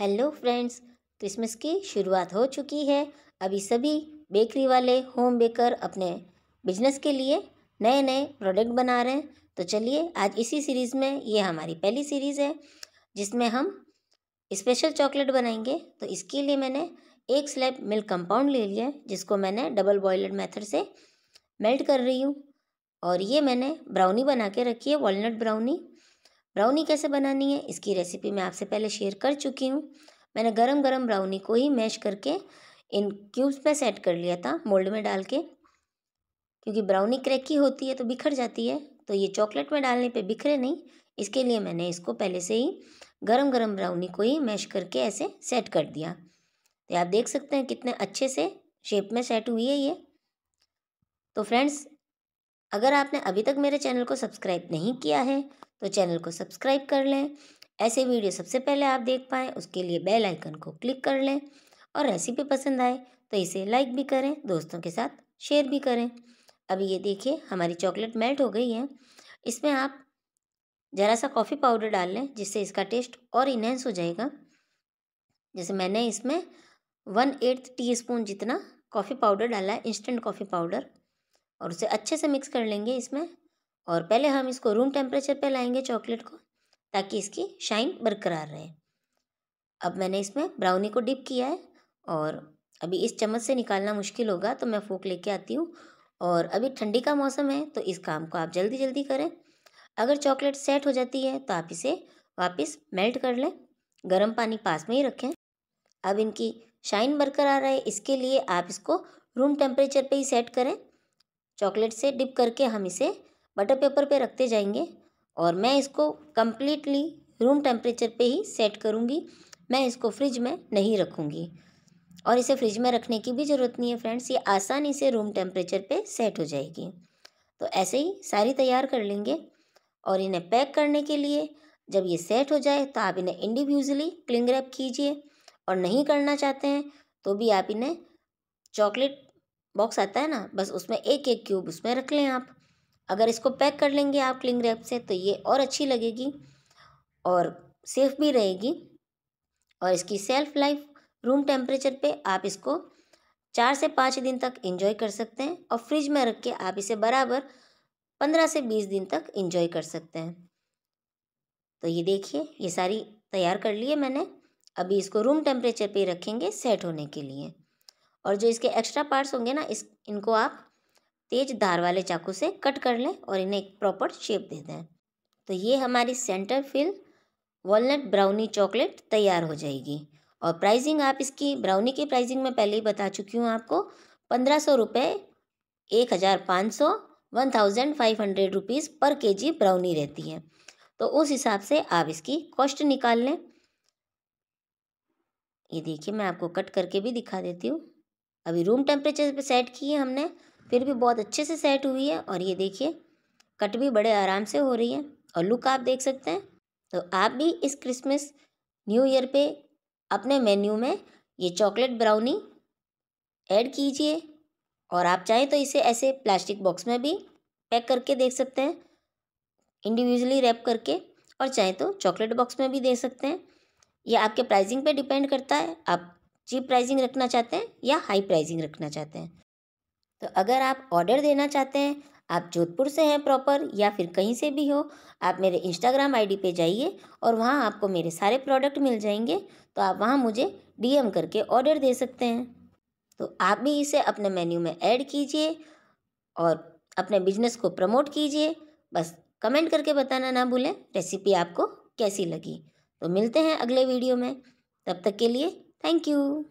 Hello friends Christmas की शुरुआत हो चुकी है अभी सभी बेकरी वाले होम बेकर अपने बिजनेस के लिए नए नए प्रोडक्ट बना रहे हैं तो चलिए आज इसी सीरीज़ में ये हमारी पहली सीरीज़ है जिसमें हम स्पेशल चॉकलेट बनाएंगे तो इसके लिए मैंने एक स्लैब मिल्क कंपाउंड ले लिया है जिसको मैंने डबल बॉयलर मेथड से मेल्ट कर रही हूँ और ये मैंने ब्राउनी बना के रखी है वॉलनट ब्राउनी ब्राउनी कैसे बनानी है इसकी रेसिपी मैं आपसे पहले शेयर कर चुकी हूँ मैंने गरम गरम ब्राउनी को ही मैश करके इन क्यूब्स में सेट कर लिया था मोल्ड में डाल के क्योंकि ब्राउनी क्रैकी होती है तो बिखर जाती है तो ये चॉकलेट में डालने पे बिखरे नहीं इसके लिए मैंने इसको पहले से ही गरम गरम ब्राउनी को ही मैश करके ऐसे सेट कर दिया तो आप देख सकते हैं कितने अच्छे से शेप में सेट हुई है ये तो फ्रेंड्स अगर आपने अभी तक मेरे चैनल को सब्सक्राइब नहीं किया है तो चैनल को सब्सक्राइब कर लें ऐसे वीडियो सबसे पहले आप देख पाएँ उसके लिए बेल आइकन को क्लिक कर लें और रेसिपी पसंद आए तो इसे लाइक भी करें दोस्तों के साथ शेयर भी करें अभी ये देखिए हमारी चॉकलेट मेल्ट हो गई है इसमें आप ज़रा सा कॉफ़ी पाउडर डाल लें जिससे इसका टेस्ट और इन्हेंस हो जाएगा जैसे मैंने इसमें वन एट्थ टी स्पून जितना कॉफ़ी पाउडर डाला है इंस्टेंट कॉफ़ी पाउडर और उसे अच्छे से मिक्स कर लेंगे इसमें और पहले हम इसको रूम टेम्परेचर पे लाएंगे चॉकलेट को ताकि इसकी शाइन बरकरार रहे अब मैंने इसमें ब्राउनी को डिप किया है और अभी इस चम्मच से निकालना मुश्किल होगा तो मैं फूक लेके आती हूँ और अभी ठंडी का मौसम है तो इस काम को आप जल्दी जल्दी करें अगर चॉकलेट सेट हो जाती है तो आप इसे वापस मेल्ट कर लें गर्म पानी पास में ही रखें अब इनकी शाइन बरकरार रहे इसके लिए आप इसको रूम टेम्परेचर पर ही सेट करें चॉकलेट से डिप करके हम इसे बटर पेपर पे रखते जाएंगे और मैं इसको कम्प्लीटली रूम टेम्परेचर पे ही सेट करूँगी मैं इसको फ्रिज में नहीं रखूँगी और इसे फ्रिज में रखने की भी ज़रूरत नहीं है फ्रेंड्स ये आसानी से रूम टेम्परेचर पे सेट हो जाएगी तो ऐसे ही सारी तैयार कर लेंगे और इन्हें पैक करने के लिए जब ये सेट हो जाए तो आप इन्हें इंडिविजुअली क्लिंग रैप कीजिए और नहीं करना चाहते हैं तो भी आप इन्हें चॉकलेट बॉक्स आता है ना बस उसमें एक एक क्यूब उसमें रख लें आप अगर इसको पैक कर लेंगे आप क्लिंग रैप से तो ये और अच्छी लगेगी और सेफ भी रहेगी और इसकी सेल्फ लाइफ रूम टेम्परेचर पे आप इसको चार से पाँच दिन तक इंजॉय कर सकते हैं और फ्रिज में रख के आप इसे बराबर पंद्रह से बीस दिन तक इंजॉय कर सकते हैं तो ये देखिए ये सारी तैयार कर लिए मैंने अभी इसको रूम टेम्परेचर पे रखेंगे सेट होने के लिए और जो इसके एक्स्ट्रा पार्ट्स होंगे ना इस इनको आप तेज धार वाले चाकू से कट कर लें और इन्हें एक प्रॉपर शेप दे दें तो ये हमारी center fill walnut brownie chocolate तैयार हो जाएगी और प्राइसिंग आप इसकी ब्राउनी की प्राइसिंग मैं पहले ही बता चुकी हूँ आपको पंद्रह सौ रुपये एक हज़ार पाँच सौ one thousand five hundred rupees पर के जी ब्राउनी रहती है तो उस हिसाब से आप इसकी कॉस्ट निकाल लें ये देखिए मैं आपको कट करके भी दिखा देती हूँ अभी रूम टेम्परेचर पे सेट की है हमने फिर भी बहुत अच्छे से सेट हुई है और ये देखिए कट भी बड़े आराम से हो रही है और लुक आप देख सकते हैं तो आप भी इस क्रिसमस न्यू ईयर पे अपने मेन्यू में ये चॉकलेट ब्राउनी ऐड कीजिए और आप चाहें तो इसे ऐसे प्लास्टिक बॉक्स में भी पैक करके देख सकते हैं इंडिविजुअली रैप करके और चाहें तो चॉकलेट बॉक्स में भी दे सकते हैं ये आपके प्राइसिंग पे डिपेंड करता है आप चीप प्राइसिंग रखना चाहते हैं या हाई प्राइसिंग रखना चाहते हैं तो अगर आप ऑर्डर देना चाहते हैं आप जोधपुर से हैं प्रॉपर या फिर कहीं से भी हो आप मेरे इंस्टाग्राम आईडी पे जाइए और वहाँ आपको मेरे सारे प्रोडक्ट मिल जाएंगे तो आप वहाँ मुझे डीएम करके ऑर्डर दे सकते हैं तो आप भी इसे अपने मेन्यू में ऐड कीजिए और अपने बिजनेस को प्रमोट कीजिए बस कमेंट करके बताना ना भूलें रेसिपी आपको कैसी लगी तो मिलते हैं अगले वीडियो में तब तक के लिए Thank you.